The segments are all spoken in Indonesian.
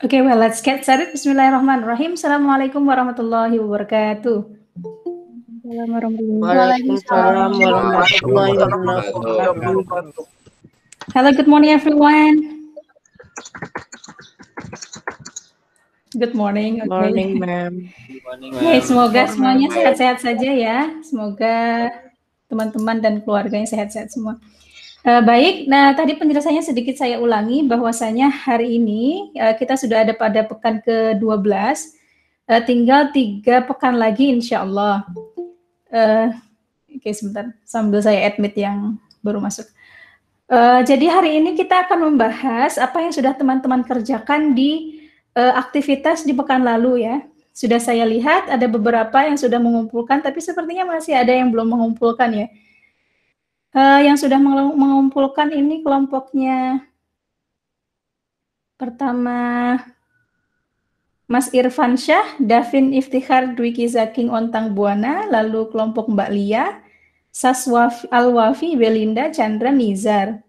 Oke, okay, well, let's get started. Bismillahirrahmanirrahim. Assalamualaikum warahmatullahi wabarakatuh. Assalamualaikum. warahmatullahi wabarakatuh. Hello, good morning everyone. Good morning. Okay. Morning, ma'am. Hey, semoga semuanya sehat-sehat saja ya. Semoga teman-teman dan keluarganya sehat-sehat semua. Uh, baik, nah tadi penjelasannya sedikit saya ulangi bahwasanya hari ini uh, kita sudah ada pada pekan ke-12, uh, eh, tinggal tiga pekan lagi insya Allah. Uh, Oke okay, sebentar, sambil saya admit yang baru masuk. Uh, jadi hari ini kita akan membahas apa yang sudah teman-teman kerjakan di uh, aktivitas di pekan lalu ya. Sudah saya lihat ada beberapa yang sudah mengumpulkan, tapi sepertinya masih ada yang belum mengumpulkan ya. Uh, yang sudah mengumpulkan ini kelompoknya pertama Mas Irfan Syah, Davin Iftihar Dwiki Zaking Ontang Buana, lalu kelompok Mbak Lia, Saswaf Alwafi Belinda Chandra Nizar.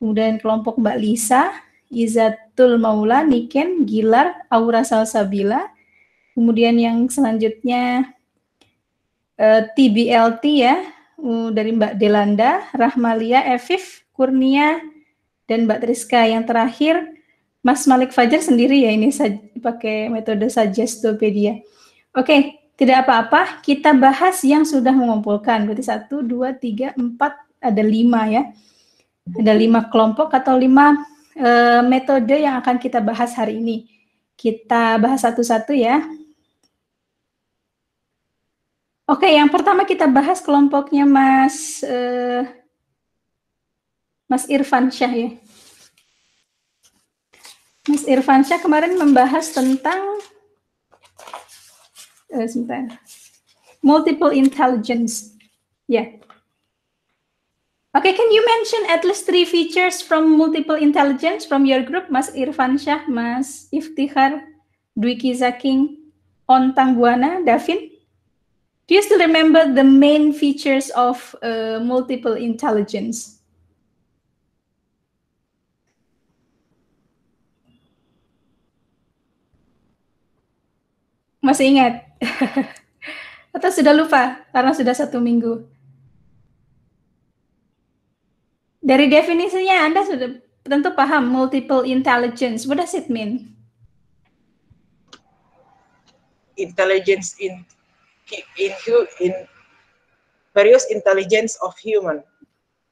Kemudian kelompok Mbak Lisa, Izatul Maula, Niken, Gilar, Aura Salsabila. Kemudian yang selanjutnya uh, eh, TBLT ya, Eh, dari Mbak Delanda, Rahmalia, Efif, Kurnia, dan Mbak Triska. Yang terakhir, Mas Malik Fajar sendiri ya ini pakai metode Suggestopedia. Oke, tidak apa-apa, kita bahas yang sudah mengumpulkan. Berarti satu, dua, tiga, empat, ada lima ya. Ada lima kelompok atau lima e, metode yang akan kita bahas hari ini. Kita bahas satu-satu ya. Oke, yang pertama kita bahas kelompoknya Mas uh, Mas Irfan Syah ya. Mas Irfan Syah kemarin membahas tentang uh, sebentar. Multiple intelligence. Ya. Yeah. Okay, can you mention at least three features from multiple intelligence from your group, Mas Irfan Syah, Mas Iftihar, Dwiki Zaking, Ontang Buana, Davin? do you still remember the main features of uh, multiple intelligence? Masih ingat? Atau sudah lupa karena sudah satu minggu? Dari definisinya Anda sudah tentu paham multiple intelligence. What does it mean? Intelligence in in in various intelligence of human.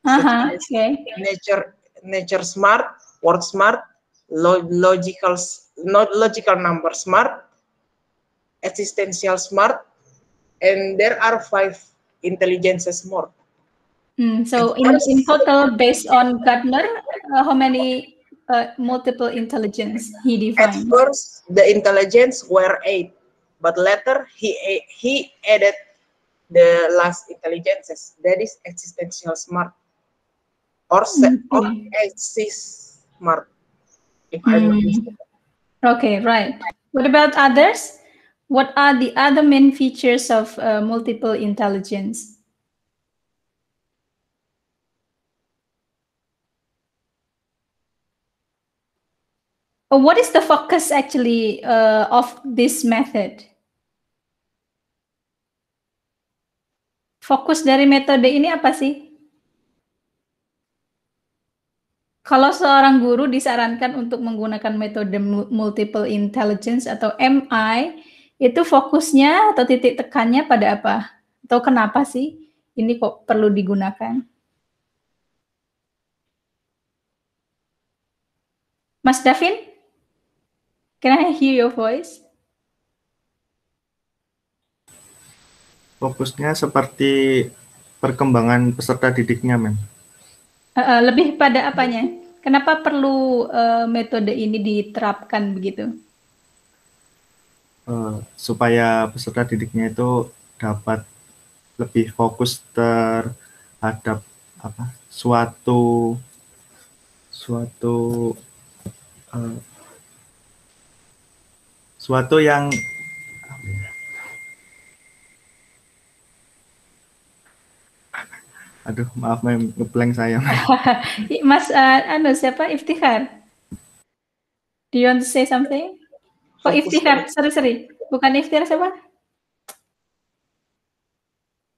Uh -huh, okay. Nature, nature smart, word smart, lo logical, not logical number smart, existential smart, and there are five intelligences more. Mm, so in, in total, based on Gardner, uh, how many uh, multiple intelligence he defined? At first, the intelligence were eight. But later he he added the last intelligences, that is existential smart or, mm -hmm. or exist smart. If mm. Okay, right. What about others? What are the other main features of uh, multiple intelligence? Uh, what is the focus actually uh, of this method? Fokus dari metode ini apa sih? Kalau seorang guru disarankan untuk menggunakan metode multiple intelligence atau MI, itu fokusnya atau titik tekannya pada apa? Atau kenapa sih ini kok perlu digunakan? Mas Davin, can I hear your voice? fokusnya seperti perkembangan peserta didiknya, uh, Uh, lebih pada apanya? Kenapa perlu uh, metode ini diterapkan begitu? Uh, supaya peserta didiknya itu dapat lebih fokus terhadap apa suatu suatu uh, suatu yang apa ya, Aduh, maaf mem ngeblank saya. Mas uh, anu siapa? iftihar Do you want to say something? Oh, iftihar sorry sorry. Bukan iftihar siapa?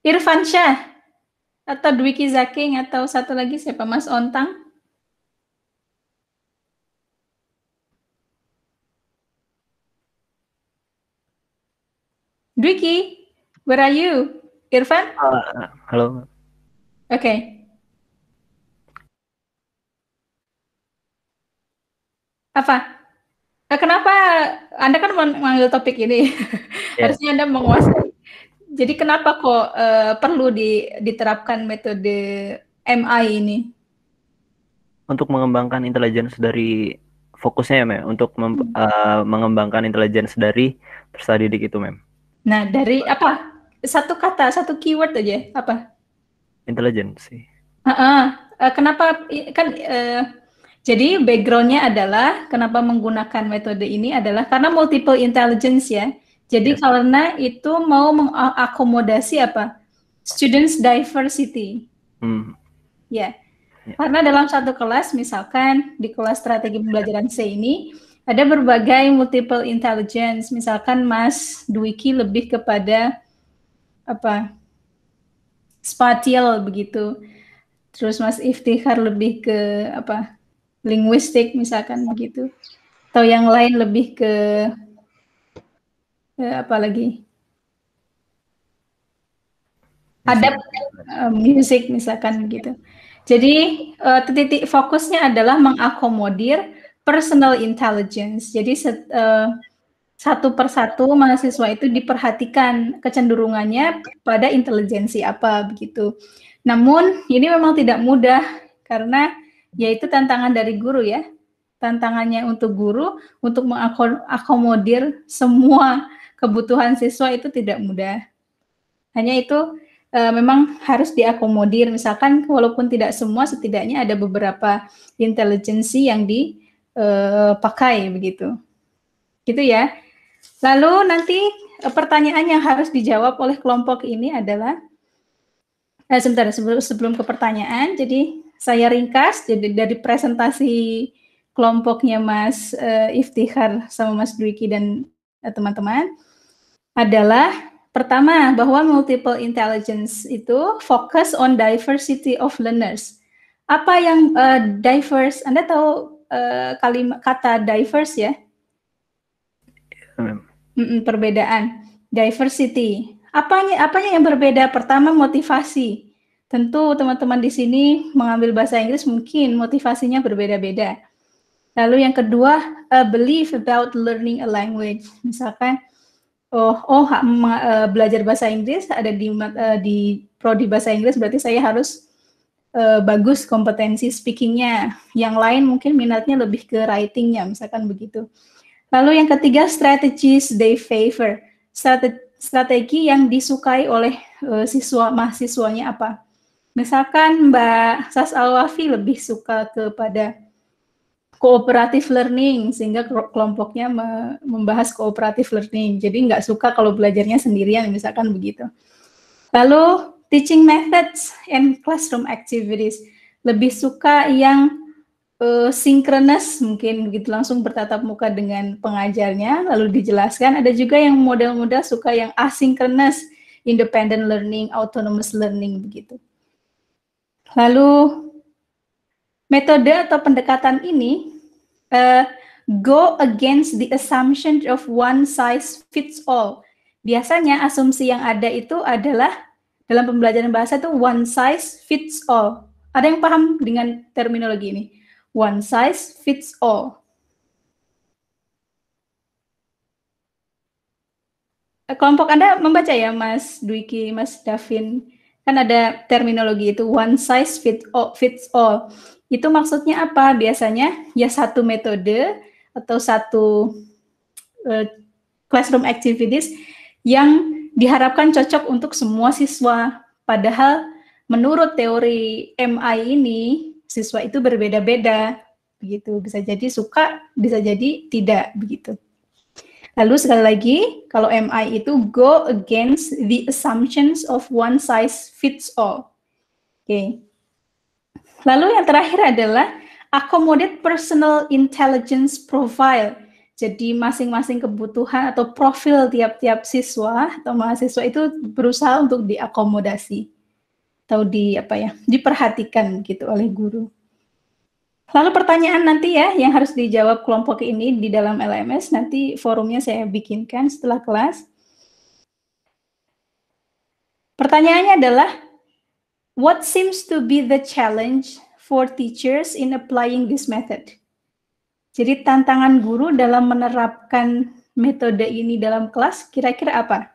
Irfan Syah atau Dwiki Zaking atau satu lagi siapa? Mas Ontang? Dwiki, where are you? Irfan? Uh, Oke. Apa? Eh, kenapa Anda kan mengambil topik ini? Yeah. Harusnya Anda menguasai. Jadi kenapa kok uh, perlu di, diterapkan metode MI ini? Untuk mengembangkan intelligence dari fokusnya ya, Mem, untuk mem, uh, mengembangkan intelligence dari peserta didik itu, Mem. Nah, dari apa? Satu kata, satu keyword aja, apa? intelligence sih. Uh, uh, uh, kenapa kan uh, jadi backgroundnya adalah kenapa menggunakan metode ini adalah karena multiple intelligence ya. Jadi yes. Iya. karena itu mau mengakomodasi apa students diversity. Hmm. Ya. yeah. Karena dalam satu kelas misalkan di kelas strategi ya. pembelajaran C ini ada berbagai multiple intelligence. Misalkan Mas Dwiki lebih kepada apa spatial begitu. Terus Mas Iftihar lebih ke apa? linguistik misalkan begitu. Atau yang lain lebih ke, ke eh, apa lagi? Adab uh, eh, musik misalkan begitu. Jadi uh, titik fokusnya adalah mengakomodir personal intelligence. Jadi satu persatu mahasiswa itu diperhatikan kecenderungannya pada intelijensi apa begitu. Namun ini memang tidak mudah karena yaitu tantangan dari guru ya. Tantangannya untuk guru untuk mengakomodir semua kebutuhan siswa itu tidak mudah. Hanya itu e, memang harus diakomodir misalkan walaupun tidak semua setidaknya ada beberapa intelijensi yang dipakai eh, begitu. Gitu ya. Lalu nanti eh, pertanyaan yang harus dijawab oleh kelompok ini adalah eh, sebentar sebelum sebelum ke pertanyaan. Jadi saya ringkas jadi dari presentasi kelompoknya Mas eh, Iftihar sama Mas Dwiki dan eh, teman-teman eh, adalah pertama bahwa multiple intelligence itu focus on diversity of learners. Apa yang uh, diverse? Anda tahu uh, kalimat kata diverse ya? perbedaan, diversity. Apanya apanya yang berbeda? Pertama motivasi. Tentu teman-teman di sini mengambil bahasa Inggris mungkin motivasinya berbeda-beda. Lalu yang kedua, a belief about learning a language. Misalkan oh oh e, belajar bahasa Inggris ada di e, di prodi bahasa Inggris berarti saya harus uh, bagus kompetensi speakingnya. Yang lain mungkin minatnya lebih ke writingnya, misalkan begitu. Lalu yang ketiga, strategies they favor. Strategi yang disukai oleh uh, siswa mahasiswanya apa? Misalkan Mbak Sas Alwafi lebih suka kepada cooperative learning sehingga kelompoknya membahas cooperative learning. Jadi nggak suka kalau belajarnya sendirian misalkan begitu. Lalu teaching methods and classroom activities lebih suka yang uh, synchronous mungkin begitu langsung bertatap muka dengan pengajarnya lalu dijelaskan ada juga yang model-model suka yang asynchronous, independent learning autonomous learning begitu lalu metode atau pendekatan ini uh, go against the assumption of one size fits all biasanya asumsi yang ada itu adalah dalam pembelajaran bahasa itu one size fits all ada yang paham dengan terminologi ini one size fits all. Eh, kelompok Anda membaca ya, Mas Dwiki, Mas Davin. Kan ada terminologi itu one size fit all, fits all. Itu maksudnya apa? Biasanya ya satu metode atau satu uh, classroom activities yang diharapkan cocok untuk semua siswa. Padahal menurut teori MI ini siswa itu berbeda-beda begitu bisa jadi suka bisa jadi tidak begitu lalu sekali lagi kalau MI itu go against the assumptions of one size fits all oke okay. lalu yang terakhir adalah accommodate personal intelligence profile jadi masing-masing kebutuhan atau profil tiap-tiap siswa atau mahasiswa itu berusaha untuk diakomodasi atau di apa ya diperhatikan gitu oleh guru. Lalu pertanyaan nanti ya yang harus dijawab kelompok ini di dalam LMS nanti forumnya saya bikinkan setelah kelas. Pertanyaannya adalah what seems to be the challenge for teachers in applying this method? Jadi tantangan guru dalam menerapkan metode ini dalam kelas kira-kira apa?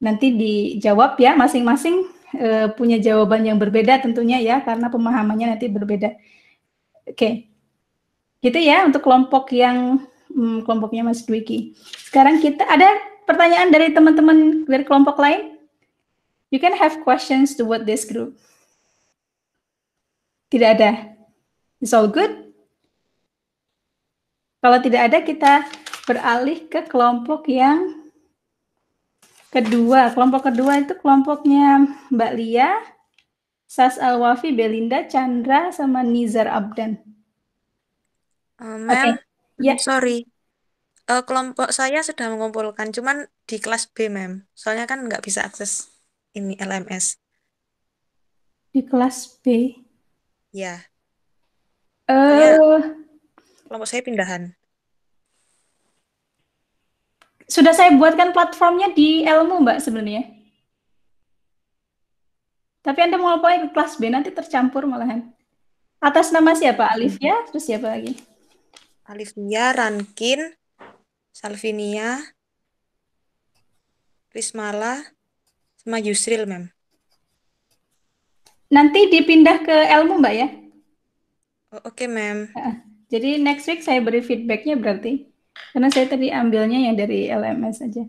Nanti dijawab ya masing-masing e, punya jawaban yang berbeda tentunya ya karena pemahamannya nanti berbeda. Oke. Gitu ya untuk kelompok yang hmm, kelompoknya Mas Dwiki. Sekarang kita ada pertanyaan dari teman-teman dari kelompok lain? You can have questions to what this group. Tidak ada. It's all good. Kalau tidak ada kita beralih ke kelompok yang kedua. Kelompok kedua itu kelompoknya Mbak Lia, Sas Alwafi, Belinda, Chandra, sama Nizar Abdan. Uh, Oke okay. Ya. yeah. sorry. Uh, kelompok saya sudah mengumpulkan, cuman di kelas B, mem, Soalnya kan nggak bisa akses ini LMS. Di kelas B? Ya. Yeah. Uh, kelompok saya pindahan. Sudah saya buatkan platformnya di Elmu, Mbak, sebenarnya. Tapi Anda mau apa ke kelas B, nanti tercampur malahan. Atas nama siapa? Hmm. Alifia, terus siapa lagi? Alifia, Rankin, Salvinia, Prismala sama Yusril, Mem. Nanti dipindah ke ilmu, Mbak, ya? Oke, okay, Mem. Jadi next week saya beri feedbacknya berarti. Karena saya tadi ambilnya yang dari LMS aja.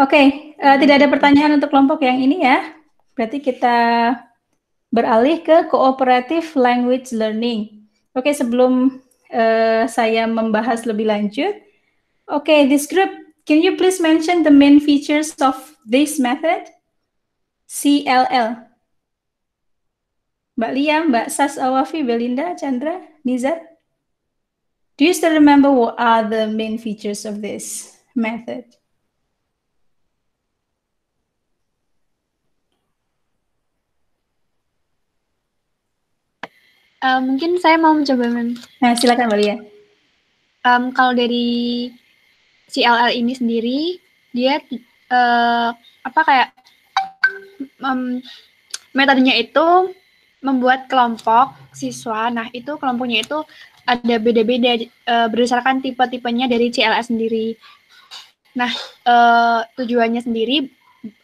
Oke, okay, uh, eh, tidak ada pertanyaan untuk kelompok yang ini ya. Berarti kita beralih ke cooperative language learning. Oke, okay, sebelum uh, saya membahas lebih lanjut, oke, okay, this group, can you please mention the main features of this method? CLL. Mbak Lia, Mbak Sas Awafi, Belinda, Chandra, Nizar. Do you still remember what are the main features of this method? Uh, mungkin saya mau mencoba mem. Nah, silakan Mbak Lia. Um, kalau dari CLL ini sendiri, dia uh, apa kayak um, metodenya itu membuat kelompok siswa. Nah, itu kelompoknya itu ada beda-beda uh, berdasarkan tipe-tipenya dari CLS sendiri. Nah, uh, tujuannya sendiri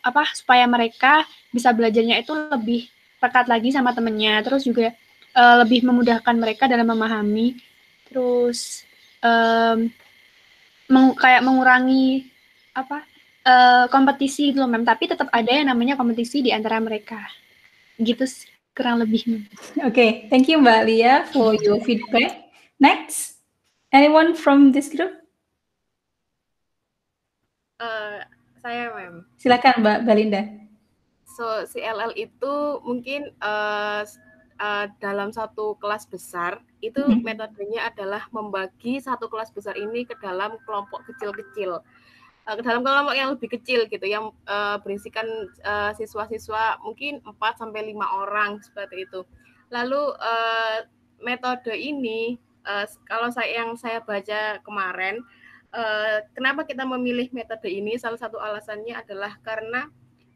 apa supaya mereka bisa belajarnya itu lebih pekat lagi sama temennya, terus juga uh, lebih memudahkan mereka dalam memahami, terus um, meng, kayak mengurangi apa uh, kompetisi gitu loh, mem. Tapi tetap ada yang namanya kompetisi di antara mereka. Gitu sih kurang lebih. Oke, okay. thank you Mbak Lia for your feedback. Next, anyone from this group? Uh, saya, Mem. Silakan, Mbak Balinda. So, CLL itu mungkin uh, uh, dalam satu kelas besar, itu mm -hmm. metodenya adalah membagi satu kelas besar ini ke dalam kelompok kecil-kecil ke dalam kelompok yang lebih kecil gitu yang uh, berisikan siswa siswa-siswa mungkin 4 sampai 5 orang seperti itu. Lalu uh, metode ini Eh, kalau saya yang saya baca kemarin uh, kenapa kita memilih metode ini salah satu alasannya adalah karena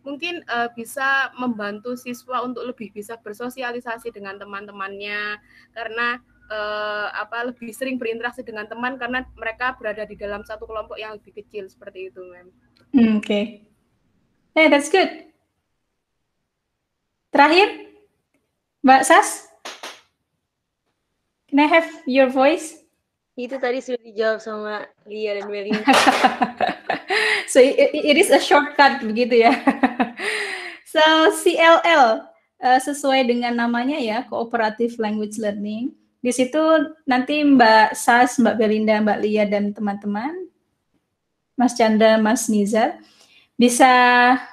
mungkin uh, bisa membantu siswa untuk lebih bisa bersosialisasi dengan teman-temannya karena uh, apa lebih sering berinteraksi dengan teman karena mereka berada di dalam satu kelompok yang lebih kecil seperti itu, mem. Hmm, oke. Okay. Hey, that's good. Terakhir, Mbak Sas. Can I have your voice? Itu tadi sudah dijawab sama Lia dan Melinda. so it, it is a shortcut begitu ya. so CLL uh, eh, sesuai dengan namanya ya, Cooperative Language Learning. Di situ nanti Mbak Sas, Mbak Belinda, Mbak Lia dan teman-teman, Mas Chandra, Mas Nizar bisa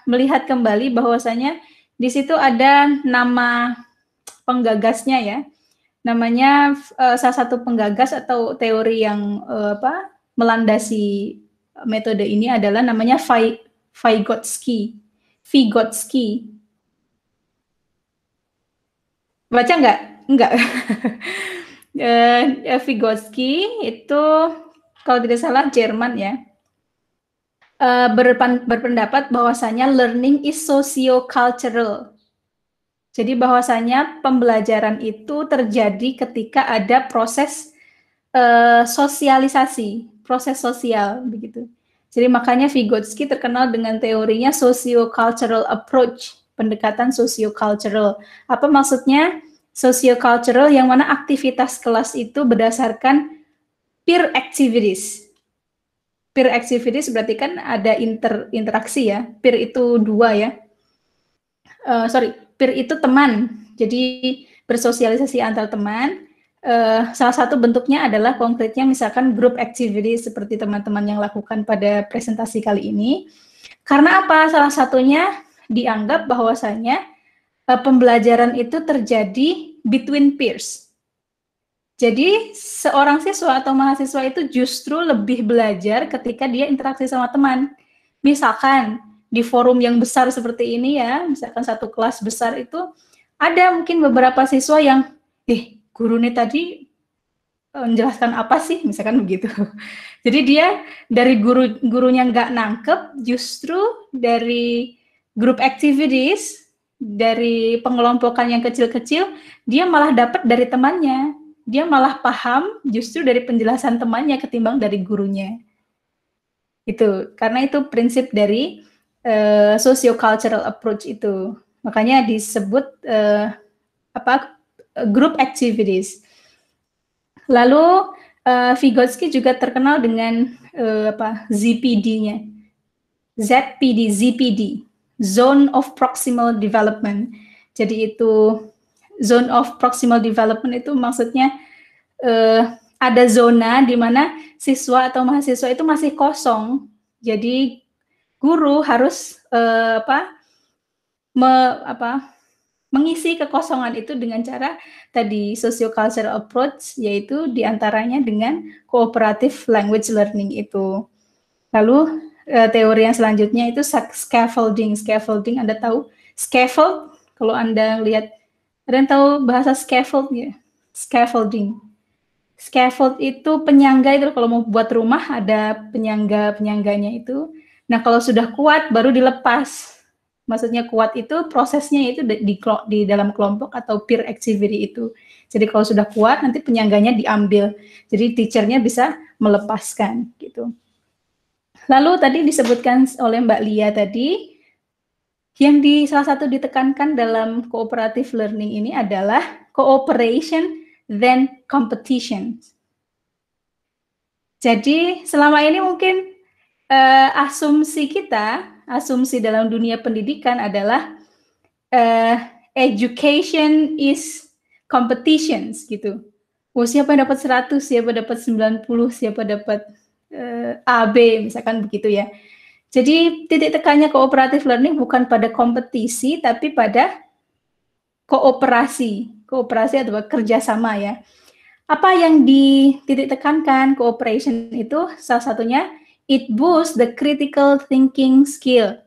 melihat kembali bahwasanya di situ ada nama penggagasnya ya namanya uh, salah satu penggagas atau teori yang uh, apa melandasi metode ini adalah namanya Vygotsky. Vygotsky. Baca nggak? Nggak. uh, Vygotsky itu kalau tidak salah Jerman ya. Uh, berpendapat bahwasanya learning is socio-cultural jadi bahwasanya pembelajaran itu terjadi ketika ada proses uh, sosialisasi, proses sosial begitu. Jadi makanya Vygotsky terkenal dengan teorinya sociocultural approach, pendekatan sociocultural. Apa maksudnya sociocultural? yang mana aktivitas kelas itu berdasarkan peer activities. Peer activities berarti kan ada inter, interaksi ya, peer itu dua ya. Uh, sorry, peer itu teman. Jadi bersosialisasi antar teman. Uh, salah satu bentuknya adalah konkretnya misalkan grup activity seperti teman-teman yang lakukan pada presentasi kali ini. Karena apa? Salah satunya dianggap bahwasanya uh, pembelajaran itu terjadi between peers. Jadi seorang siswa atau mahasiswa itu justru lebih belajar ketika dia interaksi sama teman. Misalkan di forum yang besar seperti ini ya, misalkan satu kelas besar itu ada mungkin beberapa siswa yang, eh guru tadi menjelaskan apa sih, misalkan begitu. Jadi dia dari guru gurunya nggak nangkep, justru dari grup activities, dari pengelompokan yang kecil-kecil, dia malah dapat dari temannya. Dia malah paham justru dari penjelasan temannya ketimbang dari gurunya. Itu karena itu prinsip dari Eh, sociocultural approach itu. Makanya disebut uh, apa group activities. Lalu uh, Vygotsky juga terkenal dengan uh, apa ZPD-nya. ZPD, ZPD, Zone of Proximal Development. Jadi itu Zone of Proximal Development itu maksudnya uh, ada zona di mana siswa atau mahasiswa itu masih kosong. Jadi guru harus eh, apa me, apa mengisi kekosongan itu dengan cara tadi sociocultural approach yaitu diantaranya dengan cooperative language learning itu. Lalu eh, teori yang selanjutnya itu scaffolding. Scaffolding Anda tahu scaffold kalau Anda lihat ada yang tahu bahasa scaffold ya? Scaffolding. Scaffold itu penyangga itu kalau mau buat rumah ada penyangga-penyangganya itu. Nah, kalau sudah kuat baru dilepas. Maksudnya kuat itu prosesnya itu di, di, di dalam kelompok atau peer activity itu. Jadi kalau sudah kuat nanti penyangganya diambil. Jadi teachernya bisa melepaskan gitu. Lalu tadi disebutkan oleh Mbak Lia tadi yang di salah satu ditekankan dalam cooperative learning ini adalah cooperation then competition. Jadi selama ini mungkin uh, asumsi kita, asumsi dalam dunia pendidikan adalah uh, education is competitions gitu. Oh, siapa yang dapat 100, siapa dapat 90, siapa dapat uh, A, B, misalkan begitu ya. Jadi titik tekannya kooperatif learning bukan pada kompetisi, tapi pada kooperasi, kooperasi atau kerjasama ya. Apa yang dititik tekankan cooperation itu salah satunya It boosts the critical thinking skill.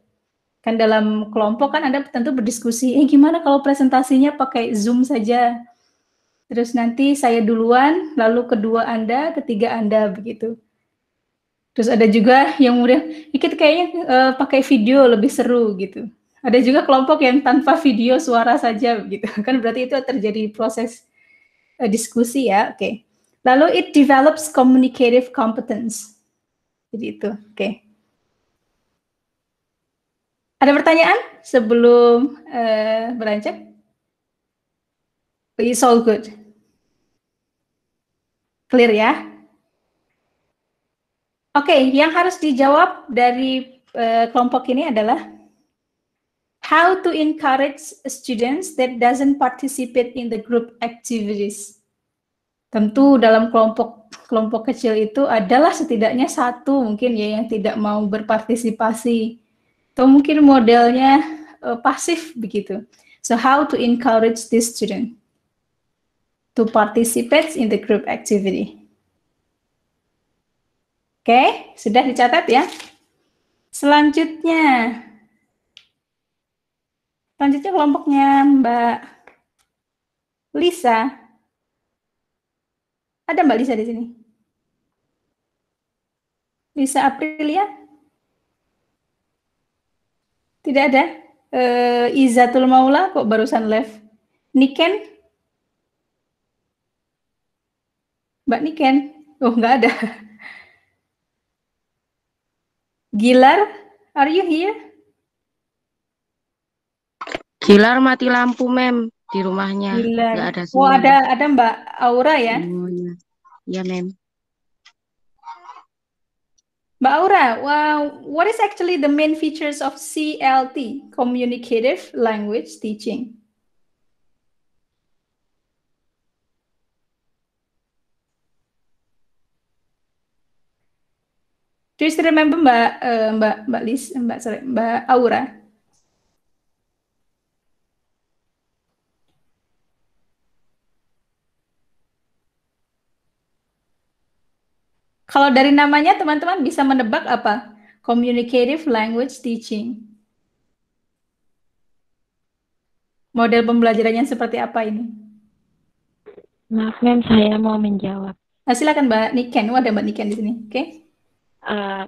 Kan dalam kelompok kan Anda tentu berdiskusi, eh gimana kalau presentasinya pakai Zoom saja? Terus nanti saya duluan, lalu kedua Anda, ketiga Anda begitu. Terus ada juga yang mudah, dikit eh, kayaknya uh, pakai video lebih seru gitu. Ada juga kelompok yang tanpa video suara saja gitu Kan berarti itu terjadi proses uh, diskusi ya. Oke. Okay. Lalu it develops communicative competence. Jadi itu, oke. Okay. Ada pertanyaan sebelum uh, beranjak? It's all good. Clear ya? Oke, okay, yang harus dijawab dari uh, kelompok ini adalah how to encourage students that doesn't participate in the group activities. Tentu dalam kelompok kelompok kecil itu adalah setidaknya satu mungkin ya yang tidak mau berpartisipasi atau mungkin modelnya uh, pasif begitu. So how to encourage this student to participate in the group activity? Oke, okay, sudah dicatat ya. Selanjutnya, selanjutnya kelompoknya Mbak Lisa. Ada Mbak Lisa di sini? Lisa Aprilia? Tidak ada? E, Izatul Maula kok barusan live? Niken? Mbak Niken? Oh, nggak ada. Gilar, are you here? Gilar mati lampu, Mem di rumahnya. nggak ada semua. Oh, ada ada Mbak Aura ya? Semuanya. ya. Ya, Mem. Mbak Aura, well, what is actually the main features of CLT, Communicative Language Teaching? Do you still remember Mbak uh, Mbak Mbak Lis Mbak sorry Mbak Aura? Kalau dari namanya teman-teman bisa menebak apa? Communicative Language Teaching. Model pembelajarannya seperti apa ini? Maaf, Mem, saya mau menjawab. Nah, silakan Mbak Niken. Ada Mbak Niken di sini, oke? Okay? Uh, eh,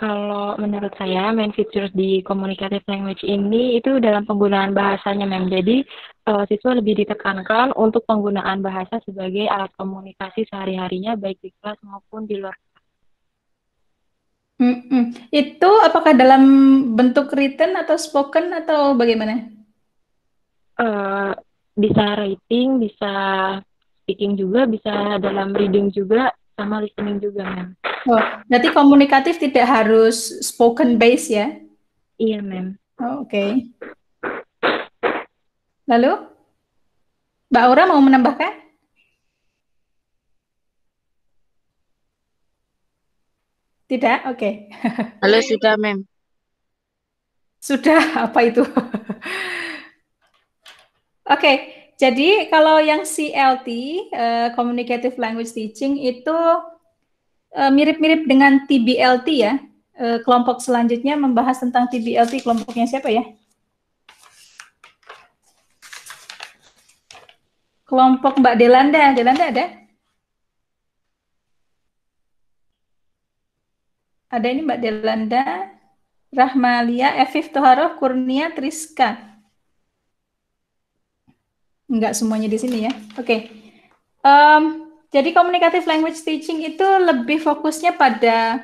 kalau menurut saya main features di communicative language ini itu dalam penggunaan bahasanya mem. Jadi uh, siswa lebih ditekankan untuk penggunaan bahasa sebagai alat komunikasi sehari-harinya baik di kelas maupun di luar. Mm -mm. Itu apakah dalam bentuk written atau spoken atau bagaimana? Uh, bisa writing, bisa speaking juga, bisa dalam reading juga sama listening juga, Mem. Oh, berarti komunikatif tidak harus spoken base ya? Iya, Mem. Oh, Oke. Okay. Lalu, Mbak Aura mau menambahkan? Tidak? Oke. Okay. Halo, sudah, Mem. Sudah, apa itu? Oke, okay. Jadi kalau yang CLT uh, eh, Communicative Language Teaching itu eh, mirip-mirip uh, dengan TBLT ya. Uh, kelompok selanjutnya membahas tentang TBLT kelompoknya siapa ya? Kelompok Mbak Delanda, Delanda ada? Ada ini Mbak Delanda, Rahmalia, Efif Toharoh, Kurnia, Triska nggak semuanya di sini ya. Oke. Okay. Um, jadi communicative language teaching itu lebih fokusnya pada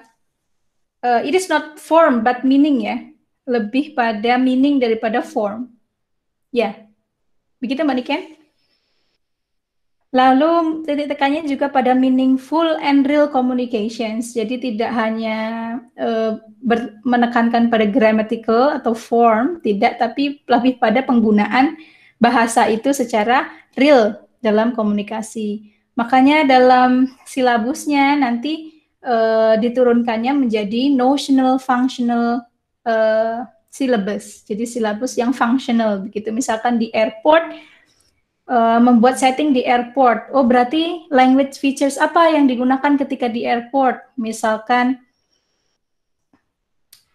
uh, it is not form but meaning ya. Lebih pada meaning daripada form. Ya. Yeah. Begitu Mbak Niken? Lalu titik tekannya juga pada meaningful and real communications. Jadi tidak hanya uh, menekankan pada grammatical atau form, tidak, tapi lebih pada penggunaan bahasa itu secara real dalam komunikasi. Makanya dalam silabusnya nanti uh, diturunkannya menjadi notional functional uh, syllabus. Jadi silabus yang functional begitu. Misalkan di airport uh, membuat setting di airport. Oh, berarti language features apa yang digunakan ketika di airport? Misalkan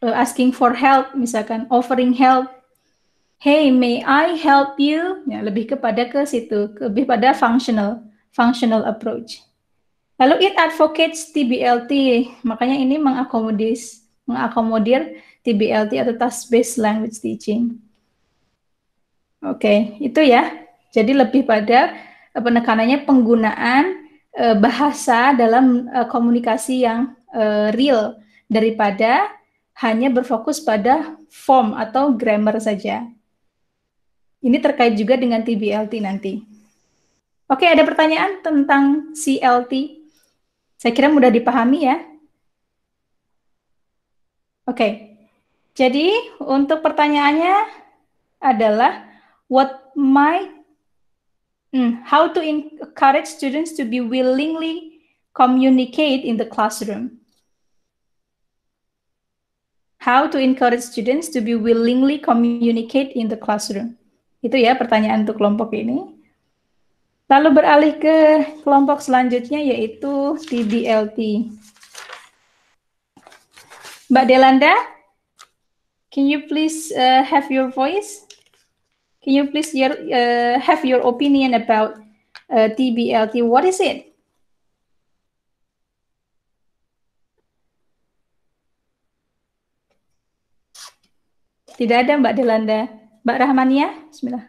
uh, asking for help, misalkan offering help hey, may I help you? Ya, lebih kepada ke situ, lebih pada functional, functional approach. Lalu it advocates TBLT, makanya ini mengakomodis, mengakomodir TBLT atau task-based language teaching. Oke, okay, itu ya. Jadi lebih pada eh, penekanannya penggunaan e, bahasa dalam e, komunikasi yang e, real daripada hanya berfokus pada form atau grammar saja. Ini terkait juga dengan TBLT nanti. Oke, ada pertanyaan tentang CLT? Saya kira mudah dipahami ya. Oke, jadi untuk pertanyaannya adalah what my hmm, how to encourage students to be willingly communicate in the classroom. How to encourage students to be willingly communicate in the classroom. Itu ya pertanyaan untuk kelompok ini. Lalu beralih ke kelompok selanjutnya yaitu TBLT. Mbak Delanda, can you please uh, have your voice? Can you please your, uh, have your opinion about uh, TBLT? What is it? Tidak ada Mbak Delanda. Mbak Rahmania, bismillah.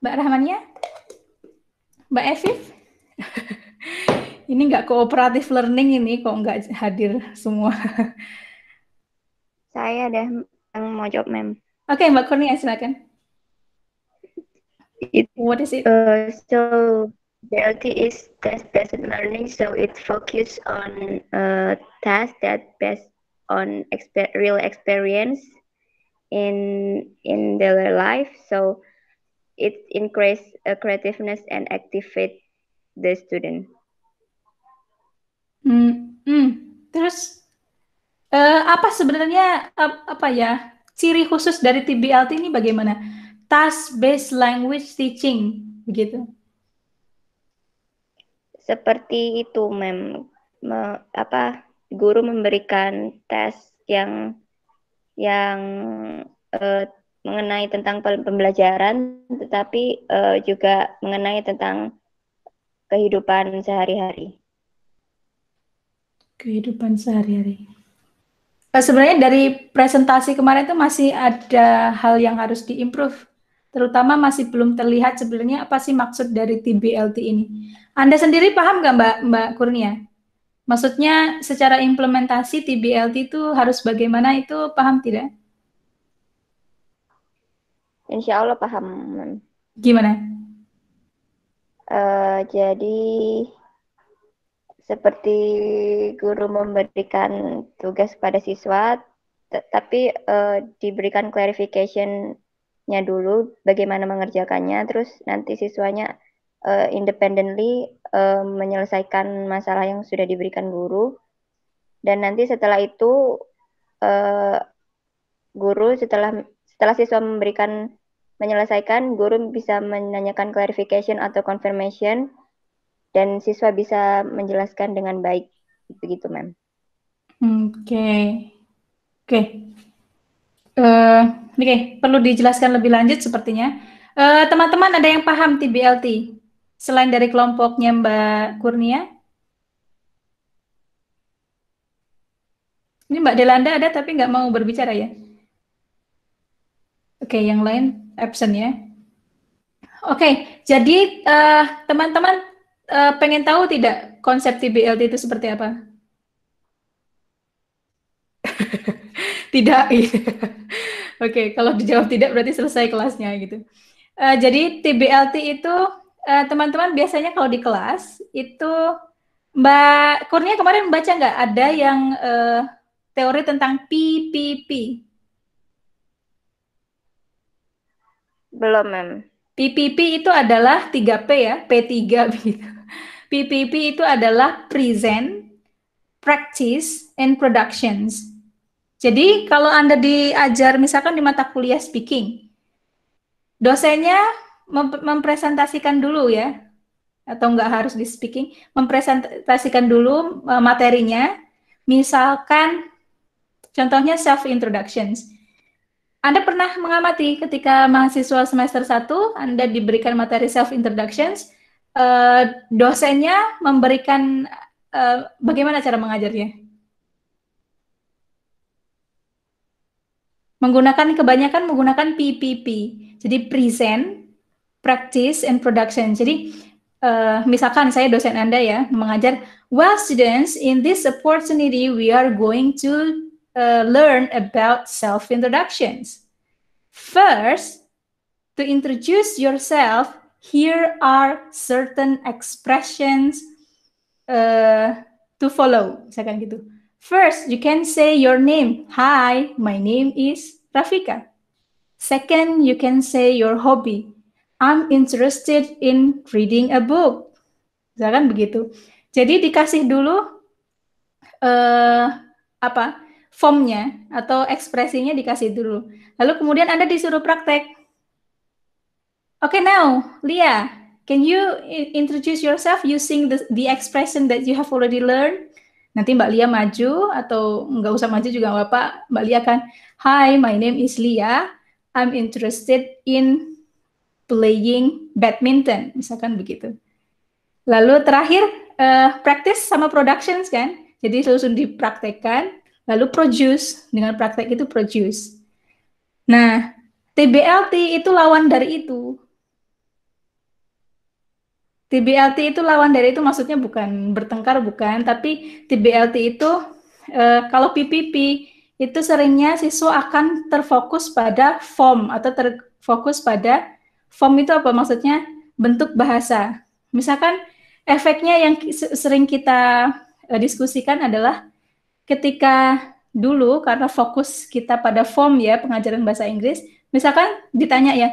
Mbak Rahmania? Mbak Efif? ini nggak kooperatif learning ini kok nggak hadir semua. Saya ada yang mau jawab, Mem. Oke, okay, Mbak Kurnia, silakan. It, What is it? Uh, so, DLT is test based learning, so it focus on uh, tasks that best on exper real experience in in their life so it increase uh, creativeness and activate the student mm -hmm. terus uh, apa sebenarnya uh, apa ya ciri khusus dari TBLT ini bagaimana task based language teaching begitu seperti itu mem me, apa guru memberikan tes yang yang uh, mengenai tentang pembelajaran, tetapi uh, juga mengenai tentang kehidupan sehari-hari. Kehidupan sehari-hari. Eh, sebenarnya dari presentasi kemarin itu masih ada hal yang harus diimprove, terutama masih belum terlihat sebenarnya apa sih maksud dari TBLT ini. Anda sendiri paham nggak Mbak Mbak Kurnia? Maksudnya secara implementasi TBLT itu harus bagaimana itu paham tidak? Insya Allah paham. Gimana? Uh, jadi seperti guru memberikan tugas pada siswa, tapi uh, diberikan clarification-nya dulu bagaimana mengerjakannya, terus nanti siswanya uh, independently uh, menyelesaikan masalah yang sudah diberikan guru dan nanti setelah itu uh, guru setelah setelah siswa memberikan menyelesaikan guru bisa menanyakan clarification atau confirmation dan siswa bisa menjelaskan dengan baik begitu mem. Oke, okay. oke. Okay. Uh, oke, okay. perlu dijelaskan lebih lanjut sepertinya. Teman-teman uh, ada yang paham TBLT? selain dari kelompoknya Mbak Kurnia? Ini Mbak Delanda ada tapi nggak mau berbicara ya? Oke, yang lain absent ya. Oke, jadi eh, teman-teman uh, uh, pengen tahu tidak konsep TBLT itu seperti apa? tidak. Oke, kalau dijawab tidak berarti selesai kelasnya gitu. Uh, jadi TBLT itu Eh, teman-teman uh, biasanya kalau di kelas itu Mbak Kurnia kemarin baca nggak ada yang uh, teori tentang PPP? Belum, Mem. PPP itu adalah 3P ya, P3 begitu. PPP itu adalah present, practice, and productions. Jadi kalau Anda diajar misalkan di mata kuliah speaking, dosennya mem mempresentasikan dulu ya atau nggak harus di speaking mempresentasikan dulu uh, materinya misalkan contohnya self introductions Anda pernah mengamati ketika mahasiswa semester 1 Anda diberikan materi self introductions uh, eh, dosennya memberikan uh, bagaimana cara mengajarnya menggunakan kebanyakan menggunakan PPP jadi present practice and production. Jadi uh, misalkan saya dosen Anda ya mengajar, well students, in this opportunity we are going to uh, learn about self introductions. First, to introduce yourself, here are certain expressions uh, to follow. Misalkan gitu. First, you can say your name. Hi, my name is Rafika. Second, you can say your hobby. I'm interested in reading a book. Misalkan begitu. Jadi dikasih dulu uh, apa formnya atau ekspresinya dikasih dulu. Lalu kemudian Anda disuruh praktek. Oke, okay, now, Lia, can you introduce yourself using the, the expression that you have already learned? Nanti Mbak Lia maju atau nggak usah maju juga nggak apa Mbak Lia kan, Hi, my name is Lia. I'm interested in playing badminton, misalkan begitu. Lalu terakhir uh, practice sama productions kan, jadi langsung dipraktekkan. Lalu produce dengan praktek itu produce. Nah, TBLT itu lawan dari itu. TBLT itu lawan dari itu maksudnya bukan bertengkar bukan, tapi TBLT itu uh, kalau PPP itu seringnya siswa akan terfokus pada form atau terfokus pada form itu apa maksudnya bentuk bahasa. Misalkan efeknya yang sering kita uh, diskusikan adalah ketika dulu karena fokus kita pada form ya pengajaran bahasa Inggris, misalkan ditanya ya,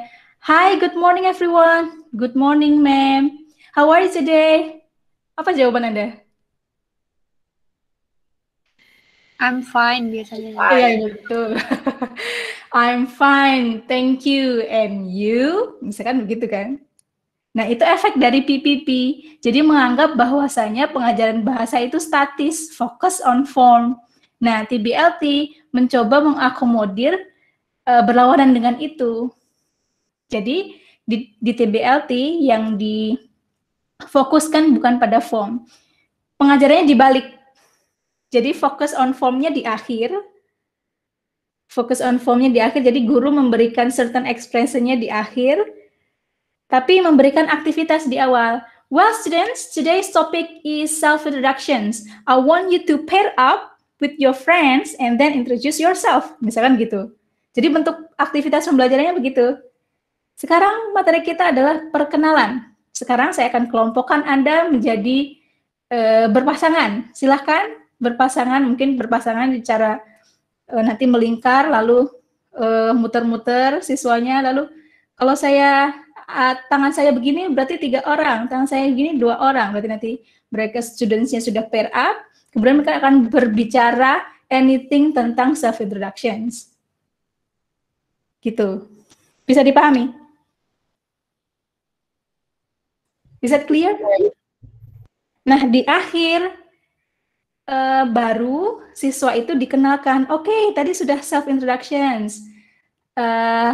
"Hi, good morning everyone. Good morning, ma'am. How are you today?" Apa jawaban Anda? I'm fine biasanya. Iya, iya betul. I'm fine, thank you, and you? Misalkan begitu kan? Nah, itu efek dari PPP. Jadi menganggap bahwasanya pengajaran bahasa itu statis, fokus on form. Nah, TBLT mencoba mengakomodir e, berlawanan dengan itu. Jadi di, di TBLT yang difokuskan bukan pada form. Pengajarannya dibalik. Jadi fokus on formnya di akhir, fokus on formnya di akhir. Jadi guru memberikan certain expressionnya di akhir, tapi memberikan aktivitas di awal. Well, students, today's topic is self-introductions. I want you to pair up with your friends and then introduce yourself. Misalkan gitu. Jadi bentuk aktivitas pembelajarannya begitu. Sekarang materi kita adalah perkenalan. Sekarang saya akan kelompokkan Anda menjadi e, berpasangan. Silahkan berpasangan, mungkin berpasangan secara uh, nanti melingkar lalu eh, muter-muter uh, siswanya lalu kalau saya uh, tangan saya begini berarti tiga orang, tangan saya begini dua orang, berarti nanti mereka studentsnya sudah pair up, kemudian mereka akan berbicara anything tentang self introductions. Gitu. Bisa dipahami? bisa clear? Nah, di akhir uh, baru siswa itu dikenalkan, oke okay, tadi sudah self introductions, uh, eh,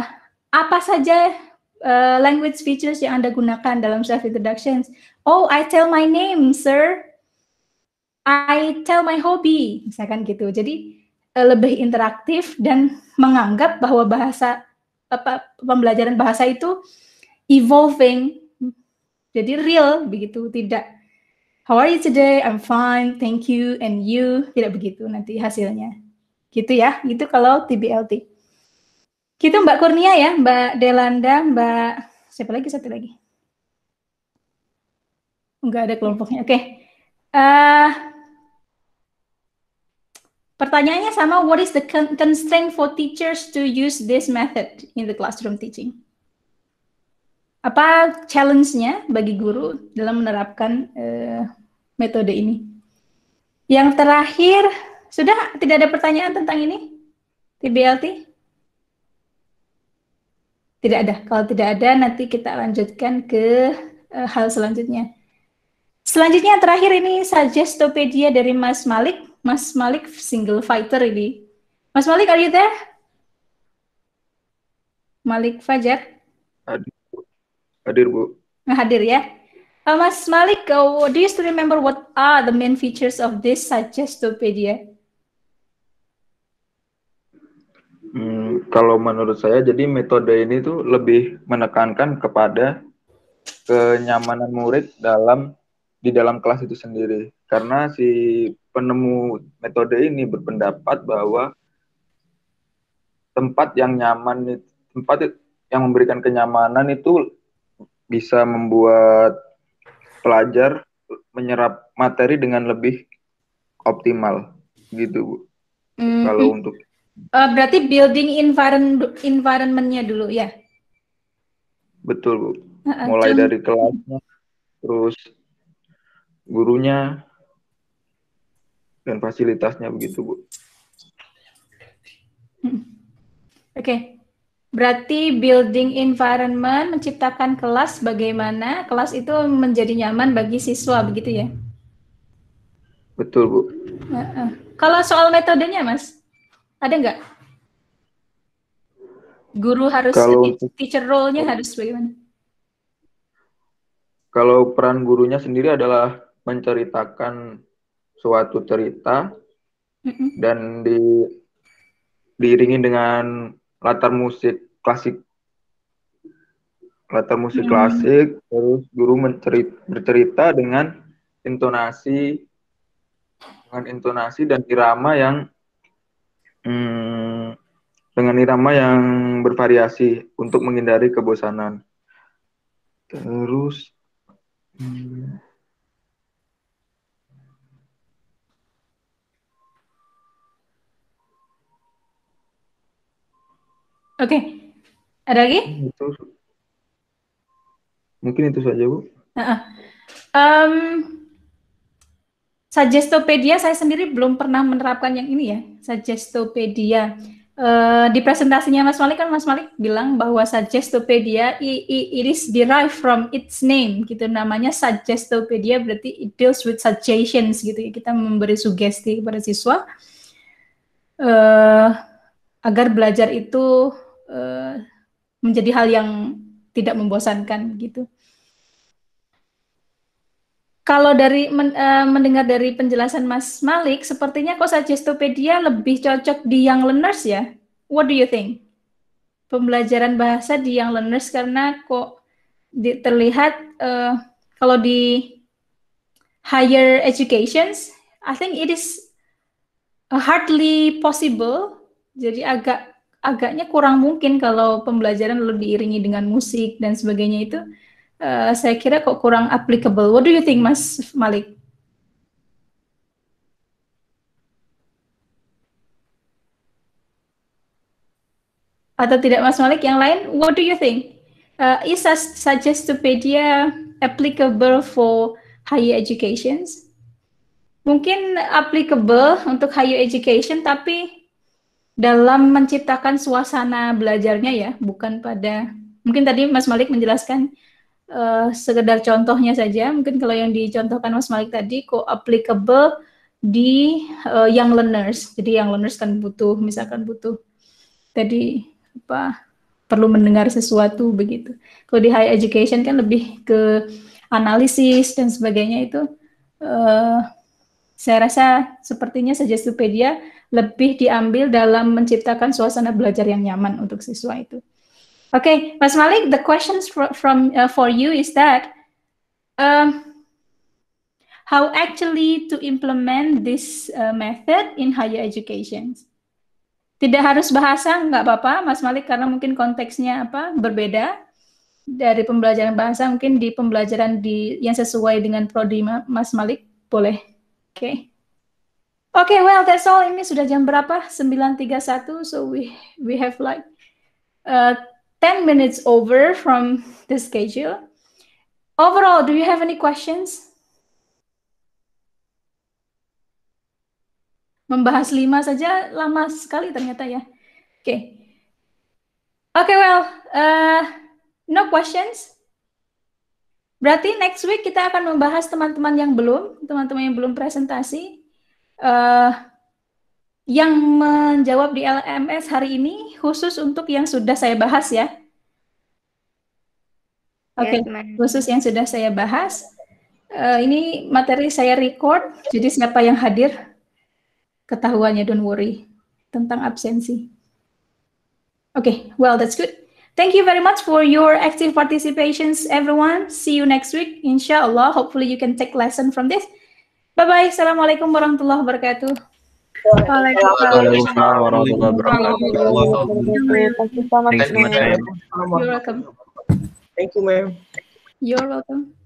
apa saja uh, language features yang anda gunakan dalam self introductions? Oh, I tell my name, sir. I tell my hobby, misalkan gitu. Jadi uh, lebih interaktif dan menganggap bahwa bahasa apa pembelajaran bahasa itu evolving, jadi real begitu, tidak How are you today? I'm fine, thank you, and you. Tidak begitu nanti hasilnya. Gitu ya, gitu kalau TBLT. Gitu Mbak Kurnia ya, Mbak Delanda, Mbak... Siapa lagi? Satu lagi. Enggak ada kelompoknya, oke. Okay. Uh, eh, pertanyaannya sama, what is the constraint for teachers to use this method in the classroom teaching? Apa challenge-nya bagi guru dalam menerapkan uh, metode ini. Yang terakhir, sudah tidak ada pertanyaan tentang ini? TBLT? Tidak ada. Kalau tidak ada, nanti kita lanjutkan ke e, hal selanjutnya. Selanjutnya terakhir ini Suggestopedia dari Mas Malik. Mas Malik single fighter ini. Mas Malik, are you there? Malik Fajar? Hadir, hadir Bu. Hadir ya? Uh, Mas Malik, uh, do you still remember what are the main features of this Suggestopedia? Hmm, kalau menurut saya, jadi metode ini tuh lebih menekankan kepada kenyamanan murid dalam di dalam kelas itu sendiri. Karena si penemu metode ini berpendapat bahwa tempat yang nyaman, tempat yang memberikan kenyamanan itu bisa membuat pelajar menyerap materi dengan lebih optimal gitu bu hmm kalau untuk uh, berarti building environment environmentnya dulu ya betul bu mulai Cuma... dari kelasnya terus gurunya dan fasilitasnya begitu bu hmm. oke okay. Berarti building environment menciptakan kelas bagaimana kelas itu menjadi nyaman bagi siswa begitu ya? Betul bu. Uh Kalau soal metodenya mas, ada nggak? Guru harus kalau, teacher role-nya harus bagaimana? Kalau peran gurunya sendiri adalah menceritakan suatu cerita mm -hmm. dan di diiringi dengan latar musik klasik latar musik hmm. klasik terus guru mencerit, bercerita dengan intonasi dengan intonasi dan irama yang hmm, dengan irama yang bervariasi untuk menghindari kebosanan terus hmm, Oke. Okay. Ada lagi? mungkin itu saja, Bu. Uh -uh. Um, Suggestopedia saya sendiri belum pernah menerapkan yang ini ya, Suggestopedia. Uh, eh, di presentasinya Mas Malik kan Mas Malik bilang bahwa Suggestopedia it is derived from its name gitu namanya Suggestopedia berarti it deals with suggestions gitu ya. kita memberi sugesti kepada siswa uh, agar belajar itu Eh, menjadi hal yang tidak membosankan gitu. Kalau dari men, uh, mendengar dari penjelasan Mas Malik, sepertinya kok gestopedia lebih cocok di young learners ya. What do you think? Pembelajaran bahasa di young learners karena kok di, terlihat uh, kalau di higher educations, I think it is hardly possible. Jadi agak agaknya kurang mungkin kalau pembelajaran lalu diiringi dengan musik dan sebagainya itu uh, saya kira kok kurang applicable. What do you think, Mas Malik? Atau tidak, Mas Malik? Yang lain, what do you think? Uh, eh, is Suggestopedia applicable for higher education? Mungkin applicable untuk higher education, tapi dalam menciptakan suasana belajarnya ya, bukan pada mungkin tadi Mas Malik menjelaskan uh, sekedar contohnya saja. Mungkin kalau yang dicontohkan Mas Malik tadi kok applicable di uh, young learners. Jadi young learners kan butuh misalkan butuh tadi apa perlu mendengar sesuatu begitu. Kalau di high education kan lebih ke analisis dan sebagainya itu uh, saya rasa sepertinya Suggestipedia lebih diambil dalam menciptakan suasana belajar yang nyaman untuk siswa itu. Oke, okay, Mas Malik, the questions for, from uh, for you is that um, how actually to implement this uh, method in higher education? Tidak harus bahasa, nggak apa-apa, Mas Malik, karena mungkin konteksnya apa berbeda dari pembelajaran bahasa mungkin di pembelajaran di yang sesuai dengan prodi Mas Malik boleh, oke? Okay okay, well that's all. Ini sudah jam berapa? 9.31. So we we have like uh, 10 minutes over from the schedule. Overall, do you have any questions? Membahas lima saja lama sekali ternyata ya. Oke. Okay. Oke, okay, well, uh, no questions. Berarti next week kita akan membahas teman-teman yang belum, teman-teman yang belum presentasi uh, yang menjawab di LMS hari ini khusus untuk yang sudah saya bahas ya. ya Oke, okay, yes, khusus yang sudah saya bahas. Uh, ini materi saya record, jadi siapa yang hadir ketahuannya, don't worry, tentang absensi. Oke, okay, well that's good. Thank you very much for your active participations, everyone. See you next week, insya Allah. Hopefully you can take lesson from this. Bye-bye. Assalamualaikum warahmatullahi wabarakatuh. Waalaikumsalam warahmatullahi wabarakatuh. Thank you, ma'am. You're welcome. Thank you, ma'am. You're welcome.